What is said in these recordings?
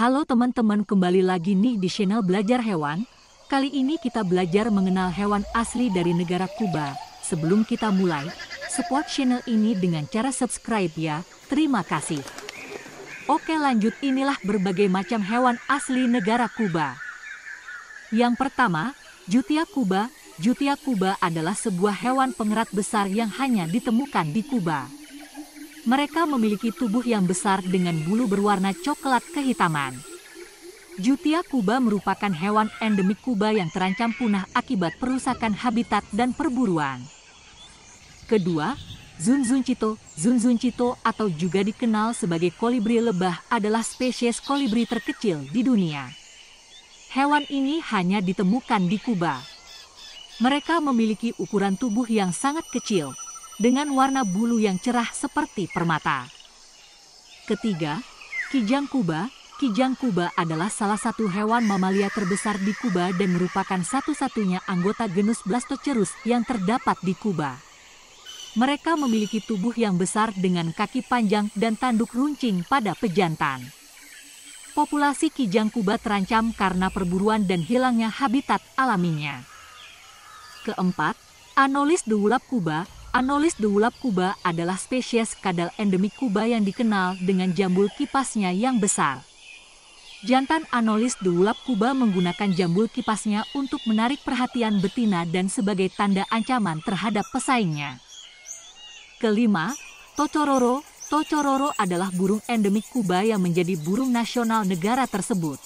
Halo teman-teman kembali lagi nih di channel Belajar Hewan. Kali ini kita belajar mengenal hewan asli dari negara Kuba. Sebelum kita mulai, support channel ini dengan cara subscribe ya. Terima kasih. Oke lanjut inilah berbagai macam hewan asli negara Kuba. Yang pertama, Jutia Kuba. Jutia Kuba adalah sebuah hewan pengerat besar yang hanya ditemukan di Kuba. Mereka memiliki tubuh yang besar dengan bulu berwarna coklat kehitaman. Jutia kuba merupakan hewan endemik Kuba yang terancam punah akibat perusakan habitat dan perburuan. Kedua, Zunzuncito, Zunzuncito atau juga dikenal sebagai kolibri lebah adalah spesies kolibri terkecil di dunia. Hewan ini hanya ditemukan di Kuba. Mereka memiliki ukuran tubuh yang sangat kecil, dengan warna bulu yang cerah seperti permata. Ketiga, kijang kuba. Kijang kuba adalah salah satu hewan mamalia terbesar di Kuba dan merupakan satu-satunya anggota genus Blastocerus yang terdapat di Kuba. Mereka memiliki tubuh yang besar dengan kaki panjang dan tanduk runcing pada pejantan. Populasi kijang kuba terancam karena perburuan dan hilangnya habitat alaminya. Keempat, Anolis dewulap kuba Anolis dewulap kuba adalah spesies kadal endemik kuba yang dikenal dengan jambul kipasnya yang besar. Jantan Anolis dewulap kuba menggunakan jambul kipasnya untuk menarik perhatian betina dan sebagai tanda ancaman terhadap pesaingnya. Kelima, Tocororo. Tocororo adalah burung endemik Kuba yang menjadi burung nasional negara tersebut.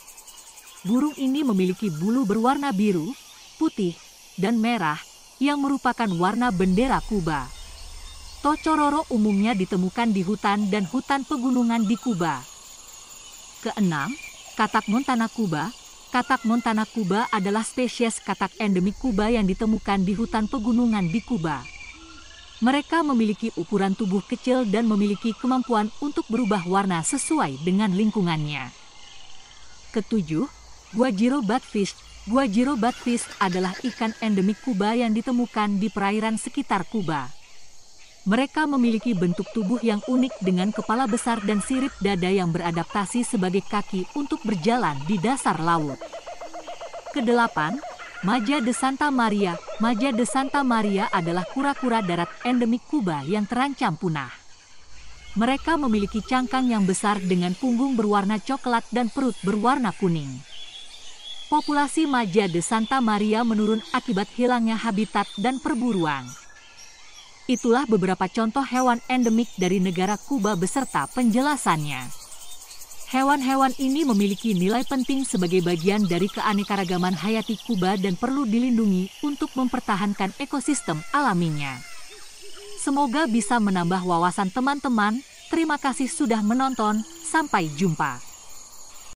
Burung ini memiliki bulu berwarna biru, putih, dan merah yang merupakan warna bendera Kuba. Tocororo umumnya ditemukan di hutan dan hutan pegunungan di Kuba. Keenam, katak montana Kuba. Katak montana Kuba adalah spesies katak endemik Kuba yang ditemukan di hutan pegunungan di Kuba. Mereka memiliki ukuran tubuh kecil dan memiliki kemampuan untuk berubah warna sesuai dengan lingkungannya. Ketujuh, Guajiro Batfish Guajiro batfish adalah ikan endemik Kuba yang ditemukan di perairan sekitar Kuba. Mereka memiliki bentuk tubuh yang unik dengan kepala besar dan sirip dada yang beradaptasi sebagai kaki untuk berjalan di dasar laut. Kedelapan, Maja de Santa Maria. Maja de Santa Maria adalah kura-kura darat endemik Kuba yang terancam punah. Mereka memiliki cangkang yang besar dengan punggung berwarna coklat dan perut berwarna kuning populasi maja de Santa Maria menurun akibat hilangnya habitat dan perburuan. Itulah beberapa contoh hewan endemik dari negara Kuba beserta penjelasannya. Hewan-hewan ini memiliki nilai penting sebagai bagian dari keanekaragaman hayati Kuba dan perlu dilindungi untuk mempertahankan ekosistem alaminya. Semoga bisa menambah wawasan teman-teman. Terima kasih sudah menonton. Sampai jumpa.